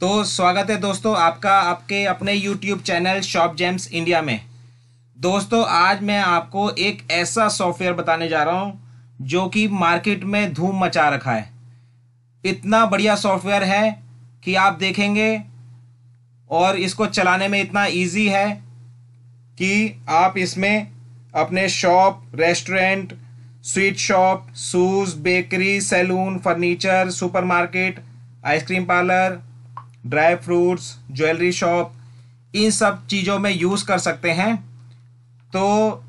तो स्वागत है दोस्तों आपका आपके अपने YouTube channel shop gems India में दोस्तों आज मैं आपको एक ऐसा सॉफ्टवेयर बताने जा रहा हूँ जो कि मार्केट में धूम मचा रखा है इतना बढ़िया सॉफ्टवेयर है कि आप देखेंगे और इसको चलाने में इतना इजी है कि आप इसमें अपने shop restaurant sweet shop shoes bakery salon furniture supermarket ice cream parlour dry fruits jewellery shop इन सब चीज़ों में यूज़ कर सकते हैं तो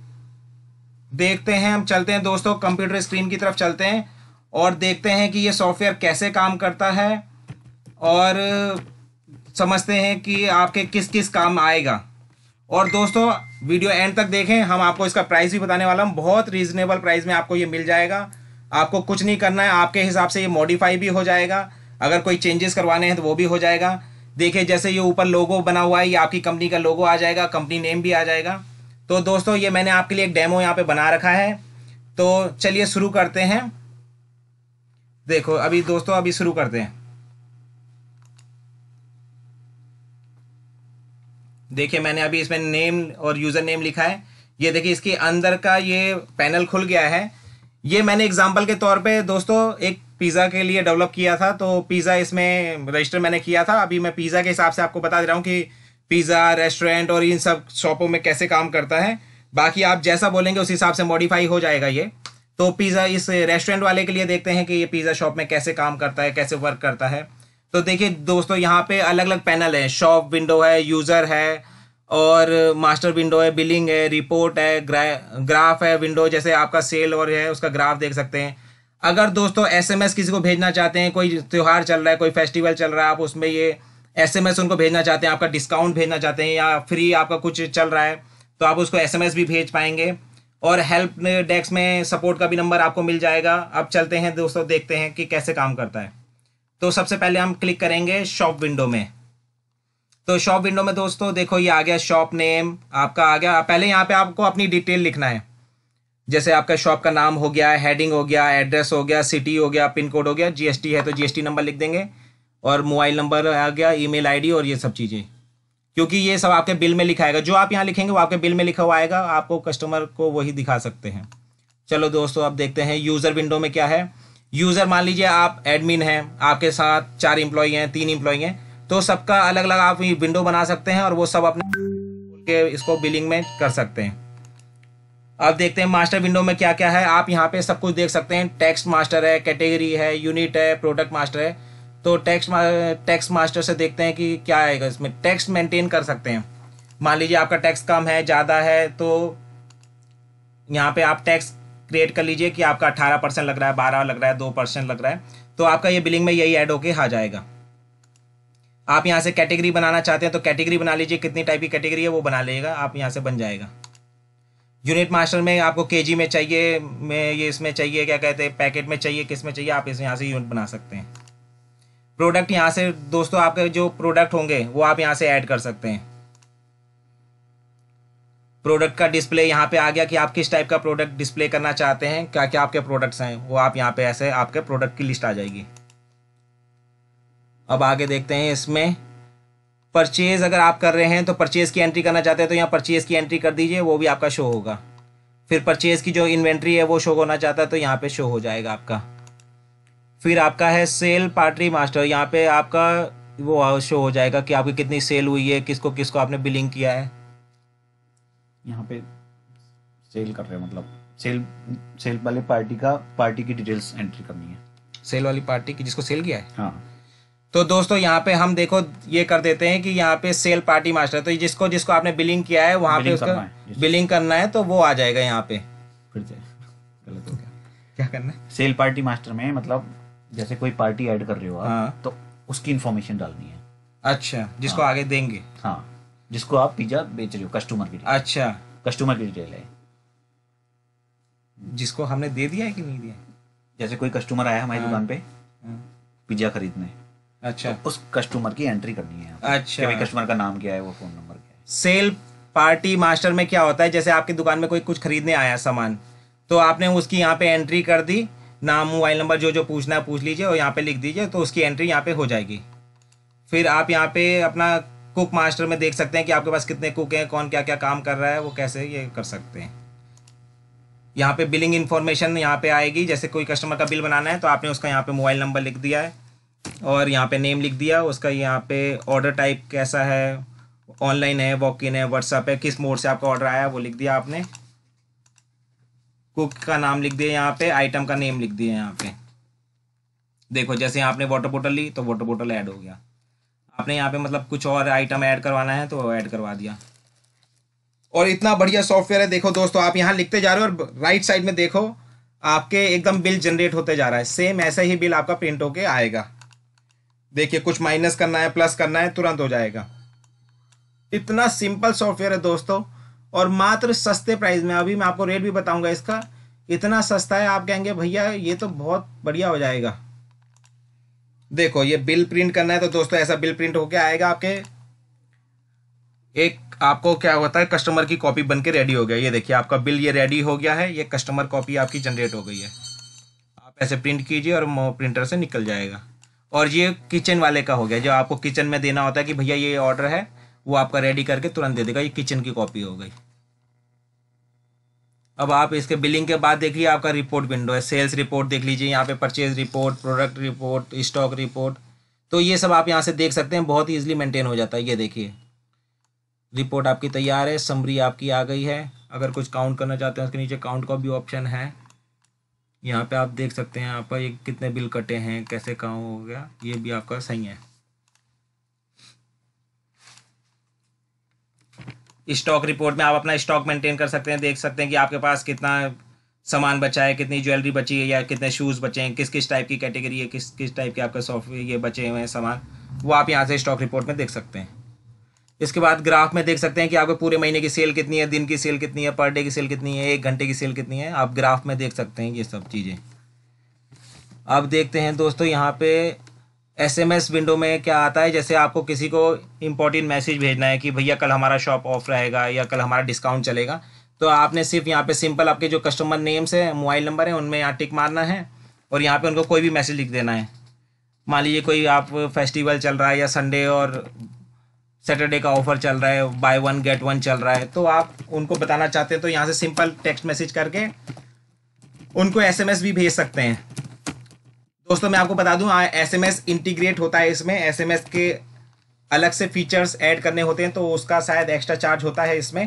देखते हैं हम चलते हैं दोस्तों कंप्यूटर स्क्रीन की तरफ चलते हैं और देखते हैं कि ये सॉफ्टवेयर कैसे काम करता है और समझते हैं कि आपके किस किस काम आएगा और दोस्तों वीडियो एंड तक देखें हम आपको इसका प्राइस भी बताने वाला हूँ बहुत रीज़नेबल प्राइस में आपको ये मिल जाएगा आपको कुछ नहीं करना है आपके हिसाब से ये मॉडिफाई भी हो जाएगा अगर कोई चेंजेस करवाने हैं तो वो भी हो जाएगा देखिए जैसे ये ऊपर लोगो बना हुआ है ये आपकी कंपनी का लोगो आ जाएगा कंपनी नेम भी आ जाएगा तो दोस्तों ये मैंने आपके लिए एक डेमो यहाँ पे बना रखा है तो चलिए शुरू करते हैं देखो अभी दोस्तों अभी शुरू करते हैं देखिए मैंने अभी इसमें नेम और यूज़र नेम लिखा है ये देखिए इसके अंदर का ये पैनल खुल गया है ये मैंने एग्जाम्पल के तौर पर दोस्तों एक पिज़्ज़ा के लिए डेवलप किया था तो पिज़्ज़ा इसमें रजिस्टर मैंने किया था अभी मैं पिज़्ज़ा के हिसाब से आपको बता दे रहा हूँ कि पिज़्ज़ा रेस्टोरेंट और इन सब शॉपों में कैसे काम करता है बाकी आप जैसा बोलेंगे उस हिसाब से मॉडिफाई हो जाएगा ये तो पिज़्ज़ा इस रेस्टोरेंट वाले के लिए देखते हैं कि ये पिज़्ज़ा शॉप में कैसे काम करता है कैसे वर्क करता है तो देखिए दोस्तों यहाँ पे अलग अलग पैनल है शॉप विंडो है यूज़र है और मास्टर विंडो है बिलिंग है रिपोर्ट है ग्रा, ग्राफ है विंडो जैसे आपका सेल और है उसका ग्राफ देख सकते हैं अगर दोस्तों एसएमएस किसी को भेजना चाहते हैं कोई त्यौहार चल रहा है कोई फेस्टिवल चल रहा है आप उसमें ये एसएमएस उनको भेजना चाहते हैं आपका डिस्काउंट भेजना चाहते हैं या फ्री आपका कुछ चल रहा है तो आप उसको एसएमएस भी भेज पाएंगे और हेल्प डेस्क में सपोर्ट का भी नंबर आपको मिल जाएगा अब चलते हैं दोस्तों देखते हैं कि कैसे काम करता है तो सबसे पहले हम क्लिक करेंगे शॉप विंडो में तो शॉप विंडो में दोस्तों देखो ये आ गया शॉप नेम आपका आ गया पहले यहाँ पे आपको अपनी डिटेल लिखना है जैसे आपका शॉप का नाम हो गया हेडिंग हो गया एड्रेस हो गया सिटी हो गया पिन कोड हो गया जीएसटी है तो जीएसटी नंबर लिख देंगे और मोबाइल नंबर आ गया ईमेल आईडी और ये सब चीज़ें क्योंकि ये सब आपके बिल में लिखा आएगा जो आप यहाँ लिखेंगे वो आपके बिल में लिखा हुआ आएगा आपको कस्टमर को वही दिखा सकते हैं चलो दोस्तों आप देखते हैं यूज़र विंडो में क्या है यूज़र मान लीजिए आप एडमिन हैं आपके साथ चार इम्प्लॉई हैं तीन इम्प्लॉई हैं तो सबका अलग अलग आप विंडो बना सकते हैं और वो सब अपने इसको बिलिंग में कर सकते हैं अब देखते हैं मास्टर विंडो में क्या क्या है आप यहाँ पे सब कुछ देख सकते हैं टैक्स मास्टर है कैटेगरी है यूनिट है प्रोडक्ट मास्टर है तो टैक्स टैक्स मास्टर से देखते हैं कि क्या आएगा इसमें टैक्स मेंटेन कर सकते हैं मान लीजिए आपका टैक्स कम है ज़्यादा है तो यहाँ पे आप टैक्स क्रिएट कर लीजिए कि आपका अट्ठारह परसेंट लग रहा है बारह लग रहा है दो परसेंट लग रहा है तो आपका ये बिलिंग में यही ऐड होके आ जाएगा आप यहाँ से कैटेगरी बनाना चाहते हैं तो कैटेगरी बना लीजिए कितनी टाइप की कैटेगरी है वो बना लीजिएगा आप यहाँ से बन जाएगा यूनिट मास्टर में आपको केजी में चाहिए में ये इसमें चाहिए क्या कहते हैं पैकेट में चाहिए किस में चाहिए आप इस यहाँ से यूनिट बना सकते हैं प्रोडक्ट यहाँ से दोस्तों आपके जो प्रोडक्ट होंगे वो आप यहाँ से ऐड कर सकते हैं प्रोडक्ट का डिस्प्ले यहाँ पे आ गया कि आप किस टाइप का प्रोडक्ट डिस्प्ले करना चाहते हैं क्या क्या आपके प्रोडक्ट्स हैं वो आप यहाँ पे ऐसे आपके प्रोडक्ट की लिस्ट आ जाएगी अब आगे देखते हैं इसमें परचेज अगर आप कर रहे हैं तो परचेज की एंट्री करना चाहते हैं तो यहाँ परचेज की एंट्री कर दीजिए वो भी आपका शो होगा फिर परचेज की जो इन्वेंट्री है वो शो होना चाहता है तो यहाँ पे शो हो जाएगा आपका फिर आपका है सेल पार्टी मास्टर यहाँ पे आपका वो शो हो जाएगा कि आपकी कितनी सेल हुई है किसको किसको आपने बिलिंग किया है यहाँ पे सेल कर रहे हैं मतलब सेल सेल वाली पार्टी का पार्टी की डिटेल्स एंट्री करनी है सेल वाली पार्टी की जिसको सेल किया है हाँ तो दोस्तों यहाँ पे हम देखो ये कर देते हैं कि यहाँ पे सेल पार्टी मास्टर तो जिसको जिसको आपने बिलिंग किया है वहाँ पे उसका बिलिंग करना है तो वो आ जाएगा यहाँ पे फिर से गलत हो गया क्या करना है सेल पार्टी मास्टर में मतलब जैसे कोई पार्टी ऐड कर रहे हो हाँ। तो उसकी इन्फॉर्मेशन डालनी है अच्छा जिसको हाँ। आगे देंगे हाँ जिसको आप पिज्जा बेच रहे हो कस्टमर की अच्छा कस्टमर की डिटेल है जिसको हमने दे दिया है कि नहीं दिया जैसे कोई कस्टमर आया हमारी हाँ। दुकान पे पिज्जा हाँ। खरीदने अच्छा तो उस कस्टमर की एंट्री करनी है अच्छा कि कस्टमर का नाम क्या है वो फोन नंबर क्या है सेल पार्टी मास्टर में क्या होता है जैसे आपकी दुकान में कोई कुछ खरीदने आया सामान तो आपने उसकी यहाँ पे एंट्री कर दी नाम मोबाइल नंबर जो जो पूछना है पूछ लीजिए और यहाँ पे लिख दीजिए तो उसकी एंट्री यहाँ पे हो जाएगी फिर आप यहाँ पे अपना कुक मास्टर में देख सकते हैं कि आपके पास कितने कुक हैं कौन क्या क्या काम कर रहा है वो कैसे ये कर सकते हैं यहाँ पे बिलिंग इन्फॉर्मेशन यहाँ पे आएगी जैसे कोई कस्टमर का बिल बनाना है तो आपने उसका यहाँ पे मोबाइल नंबर लिख दिया है और यहाँ पे नेम लिख दिया उसका यहाँ पे ऑर्डर टाइप कैसा है ऑनलाइन है वॉक इन है व्हाट्सअप है किस मोड से आपका ऑर्डर आया वो लिख दिया आपने कुक का नाम लिख दिया यहाँ पे आइटम का नेम लिख दिया यहाँ पे देखो जैसे आपने वाटर बोटल ली तो वाटर बोटल ऐड हो गया आपने यहाँ पे मतलब कुछ और आइटम ऐड करवाना है तो ऐड करवा दिया और इतना बढ़िया सॉफ्टवेयर है देखो दोस्तों आप यहाँ लिखते जा रहे हो और राइट साइड में देखो आपके एकदम बिल जनरेट होते जा रहा है सेम ऐसा ही बिल आपका प्रिंट होके आएगा देखिए कुछ माइनस करना है प्लस करना है तुरंत हो जाएगा इतना सिंपल सॉफ्टवेयर है दोस्तों और मात्र सस्ते प्राइस में अभी मैं आपको रेट भी बताऊंगा इसका इतना सस्ता है आप कहेंगे भैया ये तो बहुत बढ़िया हो जाएगा देखो ये बिल प्रिंट करना है तो दोस्तों ऐसा बिल प्रिंट होके आएगा आपके एक आपको क्या होता है कस्टमर की कॉपी बन के रेडी हो गया ये देखिए आपका बिल ये रेडी हो गया है ये कस्टमर कॉपी आपकी जनरेट हो गई है आप ऐसे प्रिंट कीजिए और प्रिंटर से निकल जाएगा और ये किचन वाले का हो गया जो आपको किचन में देना होता है कि भैया ये ऑर्डर है वो आपका रेडी करके तुरंत दे देगा ये किचन की कॉपी हो गई अब आप इसके बिलिंग के बाद देखिए आपका रिपोर्ट विंडो है सेल्स रिपोर्ट देख लीजिए यहाँ पे purchase report product report stock report तो ये सब आप यहाँ से देख सकते हैं बहुत ईजिली मेंटेन हो जाता है ये देखिए रिपोर्ट आपकी तैयार है समरी आपकी आ गई है अगर कुछ काउंट करना चाहते हैं उसके नीचे काउंट का भी ऑप्शन है यहाँ पे आप देख सकते हैं आपका ये कितने बिल कटे हैं कैसे कहाँ हो गया ये भी आपका सही है स्टॉक रिपोर्ट में आप अपना स्टॉक मेंटेन कर सकते हैं देख सकते हैं कि आपके पास कितना सामान बचा है कितनी ज्वेलरी बची है या कितने शूज़ बचे हैं किस किस टाइप की कैटेगरी है किस किस टाइप के आपके सॉफ्टवेयर ये बचे हुए हैं सामान वो आप यहाँ से स्टॉक रिपोर्ट में देख सकते हैं इसके बाद ग्राफ में देख सकते हैं कि आपके पूरे महीने की सेल कितनी है दिन की सेल कितनी है पर डे की सेल कितनी है एक घंटे की सेल कितनी है आप ग्राफ में देख सकते हैं ये सब चीज़ें अब देखते हैं दोस्तों यहाँ पे एसएमएस विंडो में क्या आता है जैसे आपको किसी को इम्पोर्टेंट मैसेज भेजना है कि भैया कल हमारा शॉप ऑफ रहेगा या कल हमारा डिस्काउंट चलेगा तो आपने सिर्फ यहाँ पे सिंपल आपके जो कस्टमर नेम्स हैं मोबाइल नंबर है उनमें यहाँ टिक मारना है और यहाँ पे उनको कोई भी मैसेज लिख देना है मान लीजिए कोई आप फेस्टिवल चल रहा है या संडे और सैटरडे का ऑफर चल रहा है बाय वन गेट वन चल रहा है तो आप उनको बताना चाहते हैं तो यहाँ से सिंपल टेक्स्ट मैसेज करके उनको एसएमएस भी भेज सकते हैं दोस्तों मैं आपको बता दूं एसएमएस इंटीग्रेट होता है इसमें एसएमएस के अलग से फीचर्स ऐड करने होते हैं तो उसका शायद एक्स्ट्रा चार्ज होता है इसमें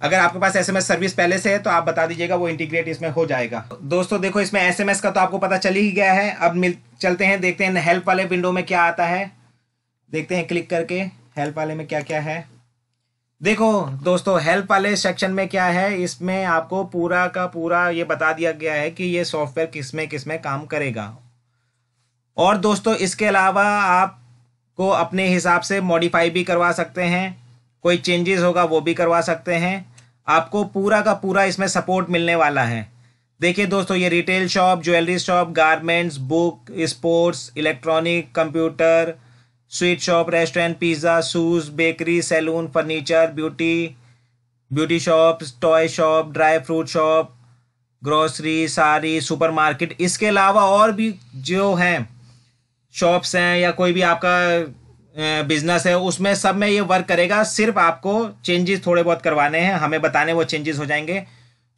अगर आपके पास एसएमएस सर्विस पहले से है तो आप बता दीजिएगा वो इंटीग्रेट इसमें हो जाएगा दोस्तों देखो इसमें एसएमएस का तो आपको पता चल ही गया है अब मिल चलते हैं देखते हैं हेल्प वाले विंडो में क्या आता है देखते हैं क्लिक करके हेल्प वाले में क्या क्या है देखो दोस्तों हेल्प वाले सेक्शन में क्या है इसमें आपको पूरा का पूरा ये बता दिया गया है कि ये सॉफ्टवेयर किस में किस में काम करेगा और दोस्तों इसके अलावा आपको अपने हिसाब से मॉडिफाई भी करवा सकते हैं कोई चेंजेस होगा वो भी करवा सकते हैं आपको पूरा का पूरा इसमें सपोर्ट मिलने वाला है देखिए दोस्तों ये retail shop jewellery shop garments book sports electronic computer sweet shop restaurant pizza shoes bakery salon furniture beauty beauty shop toy shop dry fruit shop grocery सारी सुपरमार्केट इसके अलावा और भी जो हैं शॉप्स हैं या कोई भी आपका बिजनेस है उसमें सब में ये वर्क करेगा सिर्फ आपको चेंजेस थोड़े बहुत करवाने हैं हमें बताने वो चेंजेस हो जाएंगे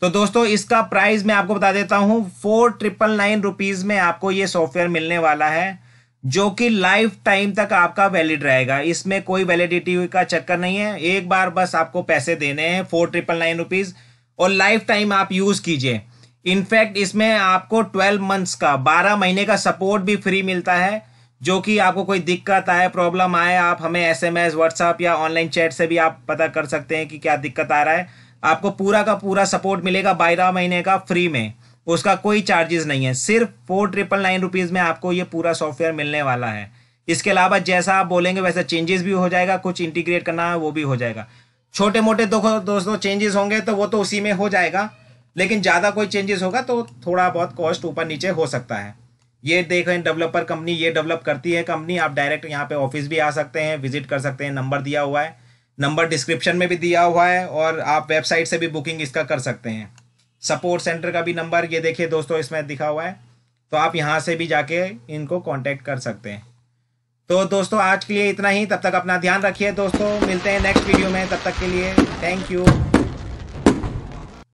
तो दोस्तों इसका प्राइस मैं आपको बता देता हूँ फोर ट्रिपल नाइन रुपीज़ में आपको ये सॉफ्टवेयर मिलने वाला है जो कि लाइफ टाइम तक आपका वैलिड रहेगा इसमें कोई वैलिडिटी का चक्कर नहीं है एक बार बस आपको पैसे देने हैं फोर ट्रिपल नाइन रुपीज़ और लाइफ टाइम आप यूज़ कीजिए इनफैक्ट इसमें आपको ट्वेल्व मंथ्स का बारह महीने का सपोर्ट भी फ्री मिलता है जो कि आपको कोई दिक्कत आए प्रॉब्लम आए आप हमें एस एम एस या ऑनलाइन चैट से भी आप पता कर सकते हैं कि क्या दिक्कत आ रहा है आपको पूरा का पूरा सपोर्ट मिलेगा बारह महीने का फ्री में उसका कोई चार्जेस नहीं है सिर्फ फोर ट्रिपल नाइन रुपीज़ में आपको ये पूरा सॉफ्टवेयर मिलने वाला है इसके अलावा जैसा आप बोलेंगे वैसा चेंजेस भी हो जाएगा कुछ इंटीग्रेट करना है वो भी हो जाएगा छोटे मोटे दोस्तों दोस्तों चेंजेस होंगे तो वो तो उसी में हो जाएगा लेकिन ज़्यादा कोई चेंजेस होगा तो थोड़ा बहुत कॉस्ट ऊपर नीचे हो सकता है ये देख रहे डेवलपर कंपनी ये डेवलप करती है कंपनी आप डायरेक्ट यहाँ पे ऑफिस भी आ सकते हैं विजिट कर सकते हैं नंबर दिया हुआ है नंबर डिस्क्रिप्शन में भी दिया हुआ है और आप वेबसाइट से भी बुकिंग इसका कर सकते हैं सपोर्ट सेंटर का भी नंबर ये देखिए दोस्तों इसमें दिखा हुआ है तो आप यहाँ से भी जाके इनको कॉन्टेक्ट कर सकते हैं तो दोस्तों आज के लिए इतना ही तब तक अपना ध्यान रखिए दोस्तों मिलते हैं नेक्स्ट वीडियो में तब तक के लिए थैंक यू